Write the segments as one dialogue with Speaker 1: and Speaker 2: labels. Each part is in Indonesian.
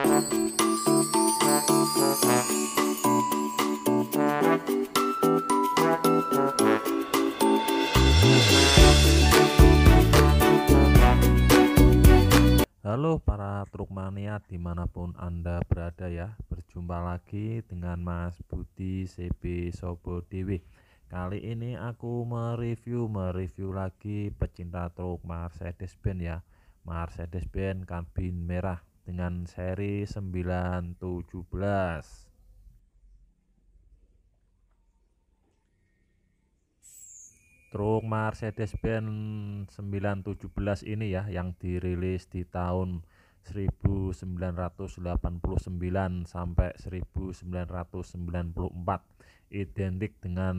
Speaker 1: Halo para truk mania dimanapun Anda berada ya Berjumpa lagi dengan Mas Budi CB Sobo TV. Kali ini aku mereview mereview lagi pecinta truk Mercedes-Benz ya Mercedes-Benz kabin merah dengan seri 917 truk Mercedes-Benz 917 ini ya yang dirilis di tahun 1989 sampai 1994 identik dengan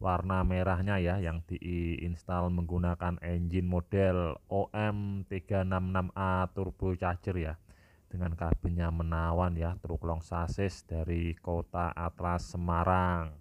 Speaker 1: warna merahnya ya yang diinstal menggunakan engine model OM366A turbocharger ya dengan kabinnya menawan ya truk long sasis dari kota Atlas Semarang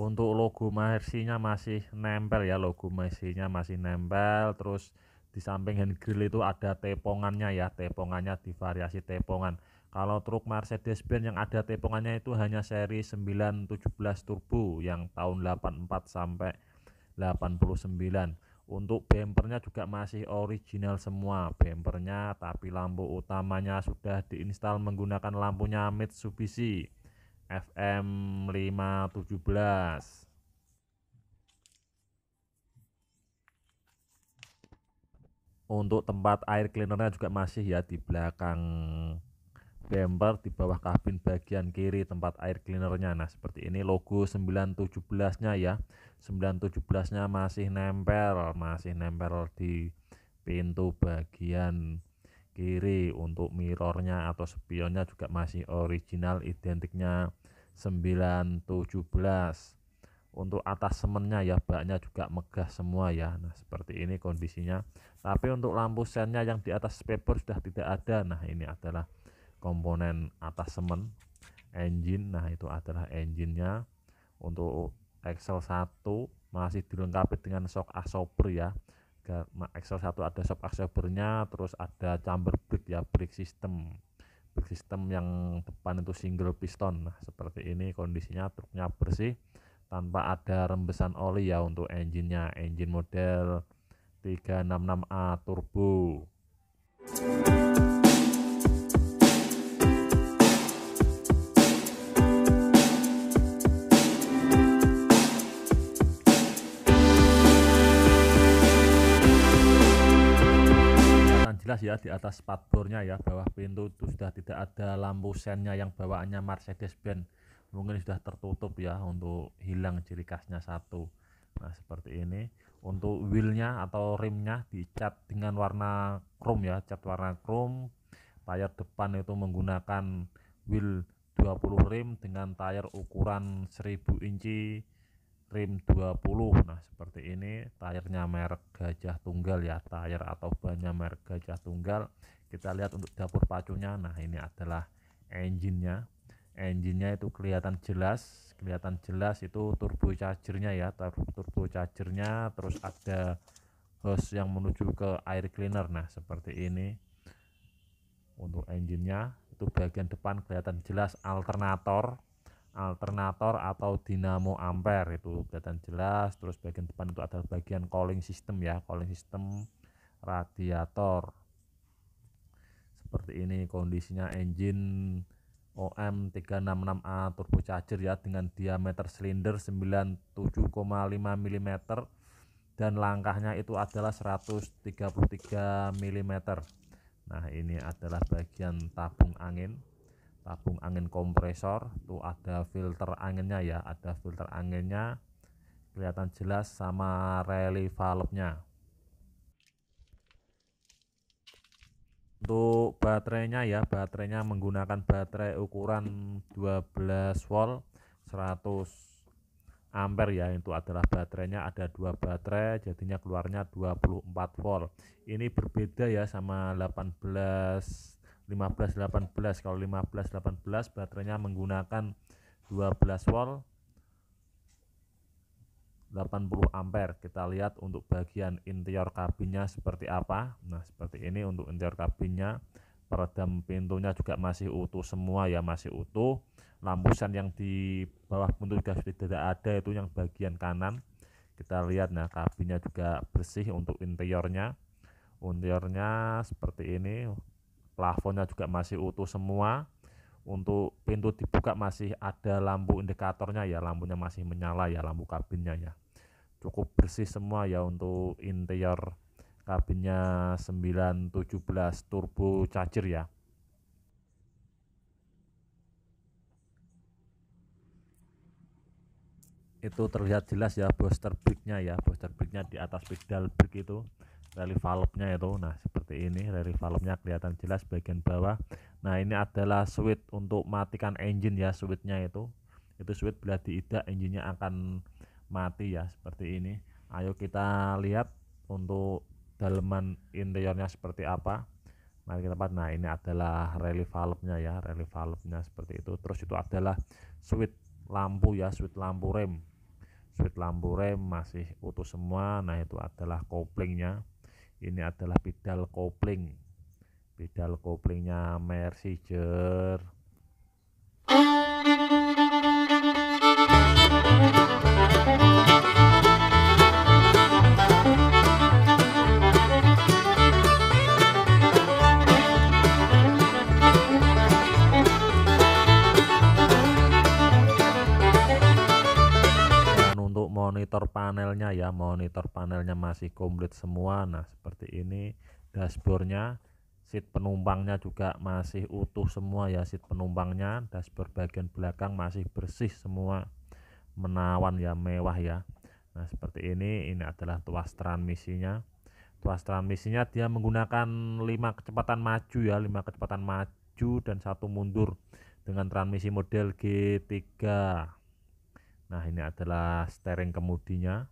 Speaker 1: untuk logo mercy masih nempel ya logo mercy masih nempel terus di samping hand grill itu ada tepongannya ya tepongannya divariasi tepongan kalau truk Mercedes Benz yang ada tepongannya itu hanya seri 917 turbo yang tahun 84 sampai 89 untuk bempernya juga masih original semua bempernya tapi lampu utamanya sudah diinstal menggunakan lampunya Mitsubishi FM517 untuk tempat air cleanernya juga masih ya di belakang bumper di bawah kabin bagian kiri tempat air cleanernya nah seperti ini logo 917 nya ya 917 nya masih nempel masih nempel di pintu bagian kiri untuk mirrornya atau spionnya juga masih original identiknya 917 untuk atas semennya ya baknya juga megah semua ya nah seperti ini kondisinya tapi untuk lampu sennya yang di atas paper sudah tidak ada nah ini adalah komponen atas semen engine nah itu adalah engine-nya untuk Excel 1 masih dilengkapi dengan shock absorber ya Excel 1 ada shock absorbernya terus ada chamber brake ya brake system brake system yang depan itu single piston nah seperti ini kondisinya truknya bersih tanpa ada rembesan oli ya untuk engine-nya engine model 366A turbo jelas ya di atas spatbornya ya bawah pintu itu sudah tidak ada lampu sennya yang bawaannya Mercedes Benz mungkin sudah tertutup ya untuk hilang ciri khasnya satu nah seperti ini untuk wheelnya atau rimnya dicat dengan warna chrome ya cat warna chrome tayar depan itu menggunakan wheel 20 rim dengan tayar ukuran 1000 inci Trim 20 nah seperti ini tayarnya merek gajah tunggal ya tayar atau bannya merek gajah tunggal kita lihat untuk dapur pacunya nah ini adalah engine-nya engine-nya itu kelihatan jelas kelihatan jelas itu turbo chargernya ya turbo chargernya terus ada hose yang menuju ke air cleaner nah seperti ini untuk engine-nya itu bagian depan kelihatan jelas alternator alternator atau dinamo ampere itu kelihatan jelas terus bagian depan itu ada bagian calling system ya calling system radiator seperti ini kondisinya engine OM366A turbocharger ya dengan diameter silinder 97,5 mm dan langkahnya itu adalah 133 mm nah ini adalah bagian tabung angin tabung angin kompresor tuh ada filter anginnya ya ada filter anginnya kelihatan jelas sama rally valve-nya untuk baterainya ya baterainya menggunakan baterai ukuran 12 volt 100 ampere ya itu adalah baterainya ada dua baterai jadinya keluarnya 24 volt ini berbeda ya sama 18 delapan belas kalau delapan belas baterainya menggunakan 12 volt 80 ampere kita lihat untuk bagian interior kabinnya seperti apa nah seperti ini untuk interior kabinnya peredam pintunya juga masih utuh semua ya masih utuh lampusan yang di bawah pintu juga sudah tidak ada itu yang bagian kanan kita lihat nah kabinnya juga bersih untuk interiornya interiornya seperti ini plafonnya juga masih utuh semua untuk pintu dibuka masih ada lampu indikatornya ya lampunya masih menyala ya lampu kabinnya ya cukup bersih semua ya untuk interior kabinnya 917 turbo charger ya itu terlihat jelas ya booster brake ya booster brake di atas pedal brake itu rally valve-nya itu nah seperti ini rally valve-nya kelihatan jelas bagian bawah nah ini adalah switch untuk matikan engine ya switch-nya itu itu switch bila tidak engine-nya akan mati ya seperti ini ayo kita lihat untuk daleman interiornya seperti apa mari kita lihat nah ini adalah rally valve-nya ya rally valve-nya seperti itu terus itu adalah switch lampu ya switch lampu rem switch lampu rem masih utuh semua nah itu adalah koplingnya ini adalah pedal kopling pedal koplingnya Mercedes monitor panelnya ya monitor panelnya masih komplit semua nah seperti ini dashboardnya seat penumpangnya juga masih utuh semua ya seat penumpangnya dashboard bagian belakang masih bersih semua menawan ya mewah ya nah seperti ini ini adalah tuas transmisinya tuas transmisinya dia menggunakan 5 kecepatan maju ya 5 kecepatan maju dan satu mundur dengan transmisi model G3 Nah, ini adalah steering kemudinya.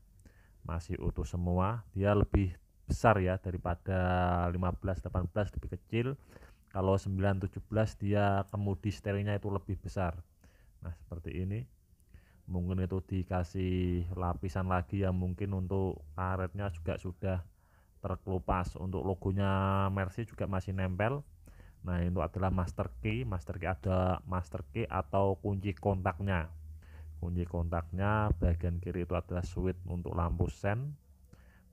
Speaker 1: Masih utuh semua. Dia lebih besar ya daripada 15 18 lebih kecil. Kalau 9 17 dia kemudi steeringnya itu lebih besar. Nah, seperti ini. Mungkin itu dikasih lapisan lagi ya mungkin untuk karetnya juga sudah terkelupas. Untuk logonya Mercy juga masih nempel. Nah, itu adalah master key. Master key ada master key atau kunci kontaknya kunci kontaknya bagian kiri itu adalah switch untuk lampu sen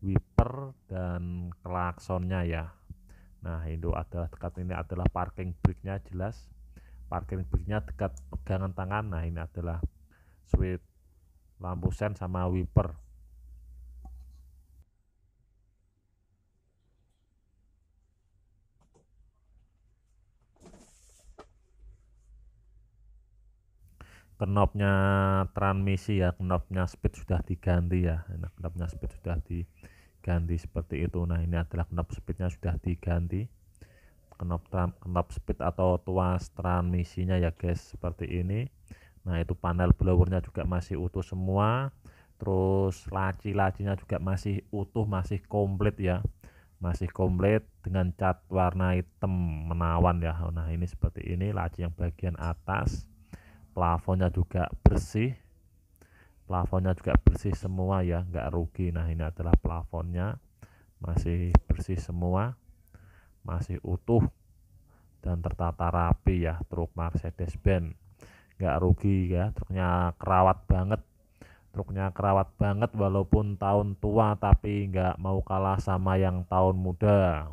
Speaker 1: wiper dan klaksonnya ya nah itu adalah dekat ini adalah parking brake nya jelas parking brake nya dekat pegangan tangan nah ini adalah switch lampu sen sama wiper knopnya transmisi ya knopnya speed sudah diganti ya nah, knopnya speed sudah diganti seperti itu nah ini adalah knop speednya sudah diganti knop knop speed atau tuas transmisinya ya guys seperti ini nah itu panel blowernya juga masih utuh semua terus laci-lacinya juga masih utuh masih komplit ya masih komplit dengan cat warna hitam menawan ya nah ini seperti ini laci yang bagian atas plafonnya juga bersih plafonnya juga bersih semua ya nggak rugi nah ini adalah plafonnya masih bersih semua masih utuh dan tertata rapi ya truk Mercedes Benz nggak rugi ya truknya kerawat banget truknya kerawat banget walaupun tahun tua tapi nggak mau kalah sama yang tahun muda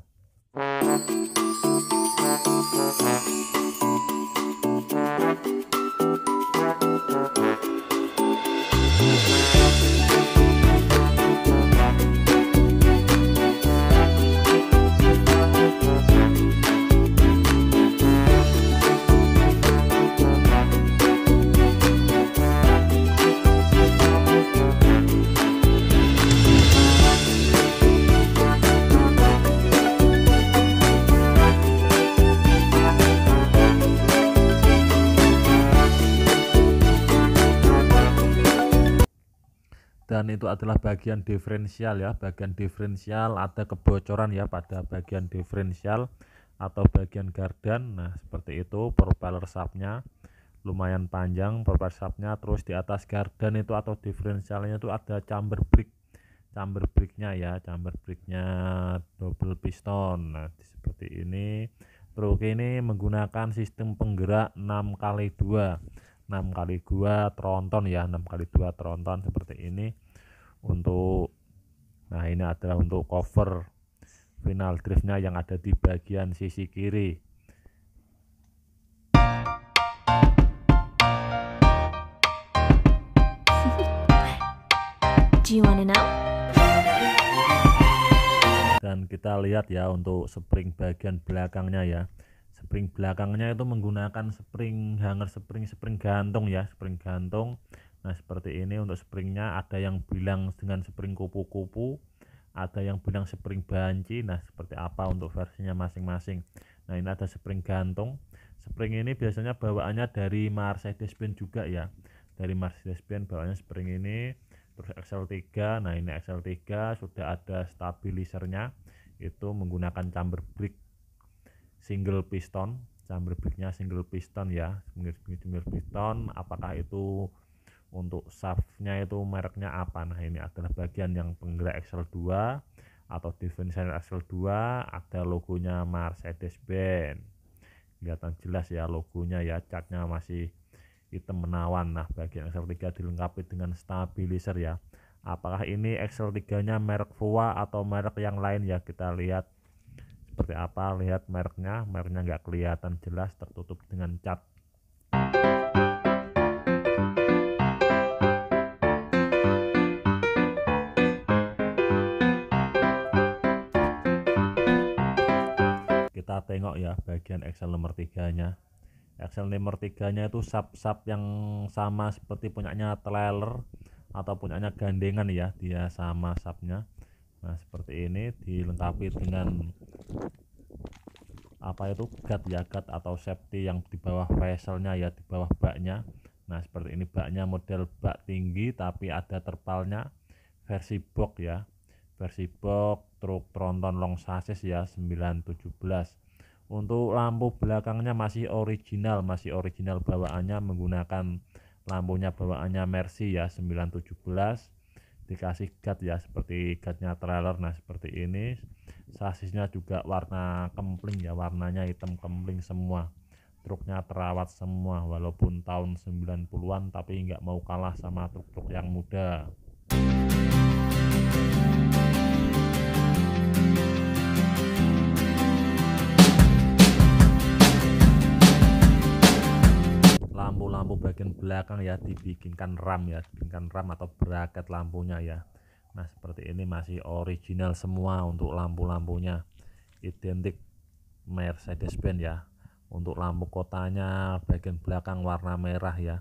Speaker 1: Thank you. adalah bagian diferensial ya. Bagian diferensial ada kebocoran ya pada bagian diferensial atau bagian gardan. Nah, seperti itu propeller subnya lumayan panjang propeller subnya terus di atas gardan itu atau diferensialnya itu ada chamber brake chamber brake ya, chamber brake double piston. Nah, seperti ini. Truk ini menggunakan sistem penggerak 6 kali 2 6 kali 2 tronton ya 6 kali 2 tronton seperti ini untuk nah ini adalah untuk cover final driftnya yang ada di bagian sisi kiri Dan kita lihat ya untuk spring bagian belakangnya ya spring belakangnya itu menggunakan spring hanger spring spring gantung ya spring gantung Nah seperti ini untuk springnya ada yang bilang dengan spring kupu-kupu, ada yang bilang spring banci. Nah seperti apa untuk versinya masing-masing. Nah ini ada spring gantung. Spring ini biasanya bawaannya dari Mercedes-Benz juga ya. Dari Mercedes-Benz bawaannya spring ini. Terus XL3. Nah ini XL3 sudah ada stabilisernya. Itu menggunakan chamber brick single piston chamber bricknya single piston ya single piston apakah itu untuk shaftnya itu mereknya apa nah ini adalah bagian yang penggerak xl 2 atau different xl 2 ada logonya Mercedes-Benz kelihatan jelas ya logonya ya catnya masih hitam menawan nah bagian xl 3 dilengkapi dengan stabilizer ya apakah ini xl 3 nya merek VOA atau merek yang lain ya kita lihat seperti apa lihat mereknya mereknya nggak kelihatan jelas tertutup dengan cat tengok ya bagian Excel nomor tiganya Excel nomor tiganya itu sub-sub yang sama seperti punyanya trailer atau punyanya gandengan ya dia sama subnya nah seperti ini dilengkapi dengan apa itu guard ya atau safety yang di bawah vesselnya ya di bawah baknya nah seperti ini baknya model bak tinggi tapi ada terpalnya versi box ya versi box truk tronton long sasis ya 917 untuk lampu belakangnya masih original, masih original bawaannya menggunakan lampunya bawaannya Mercy ya 917 dikasih gat ya seperti gatnya trailer nah seperti ini sasisnya juga warna kempling ya warnanya hitam kempling semua truknya terawat semua walaupun tahun 90-an tapi nggak mau kalah sama truk-truk yang muda lampu-lampu bagian belakang ya dibikinkan ram ya dibikinkan ram atau bracket lampunya ya nah seperti ini masih original semua untuk lampu-lampunya identik Mercedes-Benz ya untuk lampu kotanya bagian belakang warna merah ya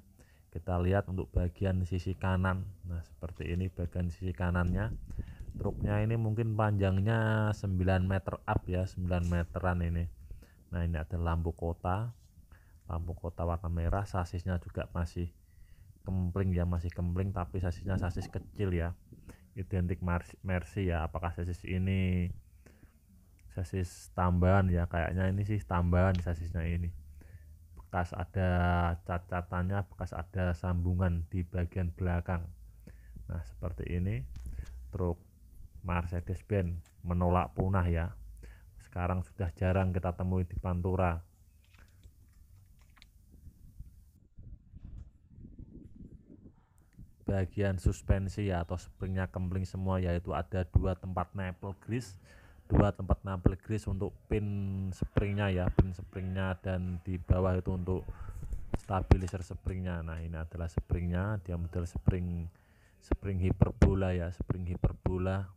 Speaker 1: kita lihat untuk bagian sisi kanan nah seperti ini bagian sisi kanannya truknya ini mungkin panjangnya 9 meter up ya 9 meteran ini nah ini ada lampu kota lampu Kota warna merah sasisnya juga masih kempling ya masih kempling tapi sasisnya sasis kecil ya identik Mercy ya apakah sasis ini sasis tambahan ya kayaknya ini sih tambahan sasisnya ini bekas ada cacatannya bekas ada sambungan di bagian belakang nah seperti ini truk Mercedes-Benz menolak punah ya sekarang sudah jarang kita temui di Pantura bagian suspensi ya atau springnya kempling semua yaitu ada dua tempat nempel grease dua tempat nampil grease untuk pin springnya ya pin springnya dan di bawah itu untuk stabilizer springnya nah ini adalah springnya dia model spring spring hiperbola ya spring hiperbola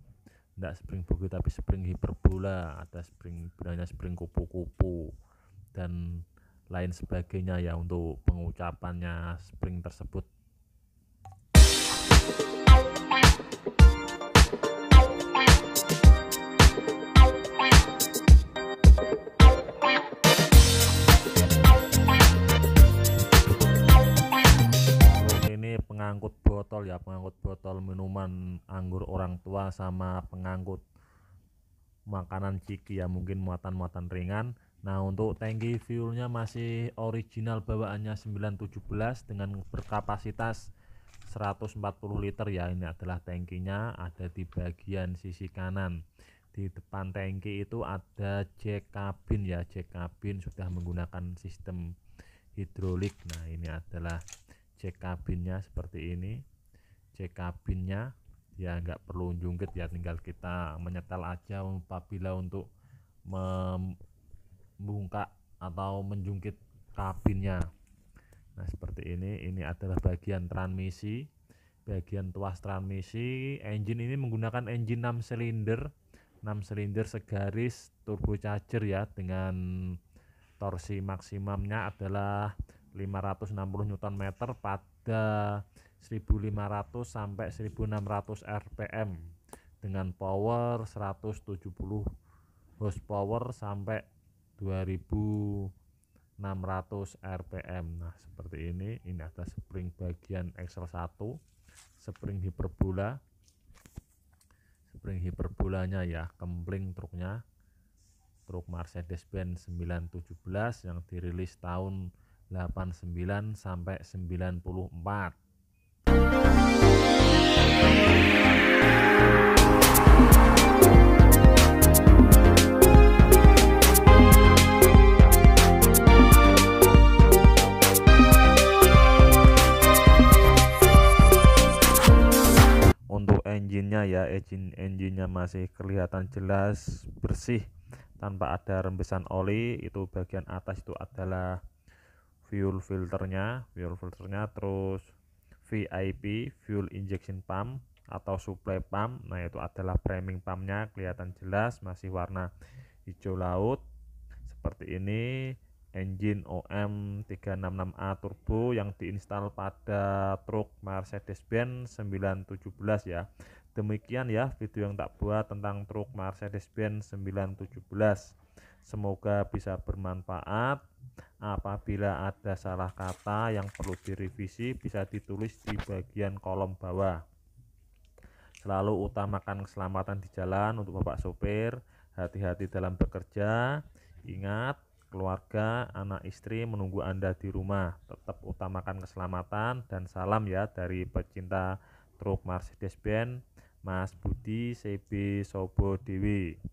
Speaker 1: tidak spring buku tapi spring hiperbola ada spring bilangnya spring kupu-kupu dan lain sebagainya ya untuk pengucapannya spring tersebut pengangkut botol ya pengangkut botol minuman anggur orang tua sama pengangkut makanan ciki ya mungkin muatan-muatan ringan nah untuk tangki fuelnya masih original bawaannya 917 dengan berkapasitas 140 liter ya ini adalah tangkinya ada di bagian sisi kanan di depan tangki itu ada jack cabin ya jack cabin sudah menggunakan sistem hidrolik nah ini adalah cek kabinnya seperti ini cek kabinnya ya nggak perlu jungkit ya tinggal kita menyetel aja apabila untuk membuka atau menjungkit kabinnya nah seperti ini ini adalah bagian transmisi bagian tuas transmisi engine ini menggunakan engine 6 silinder 6 silinder segaris turbocharger ya dengan torsi maksimumnya adalah 560 Newton meter pada 1500 sampai 1600 rpm dengan power 170 horsepower sampai 2600 rpm nah seperti ini ini ada spring bagian xl 1 spring hiperbola spring hiperbolanya ya kempling truknya truk Mercedes-Benz 917 yang dirilis tahun 89 sampai 94. Untuk engine-nya ya, engine engine-nya masih kelihatan jelas bersih tanpa ada rembesan oli. Itu bagian atas itu adalah fuel filternya fuel filternya terus VIP fuel injection pump atau supply pump nah itu adalah priming pumpnya kelihatan jelas masih warna hijau laut seperti ini engine OM366A turbo yang diinstal pada truk Mercedes-Benz 917 ya. Demikian ya video yang tak buat tentang truk Mercedes-Benz 917. Semoga bisa bermanfaat. Apabila ada salah kata yang perlu direvisi, bisa ditulis di bagian kolom bawah. Selalu utamakan keselamatan di jalan untuk Bapak sopir, hati-hati dalam bekerja. Ingat, keluarga, anak istri menunggu Anda di rumah. Tetap utamakan keselamatan dan salam ya dari pecinta truk Mercedes-Benz, Mas Budi CB Sobo Dewi.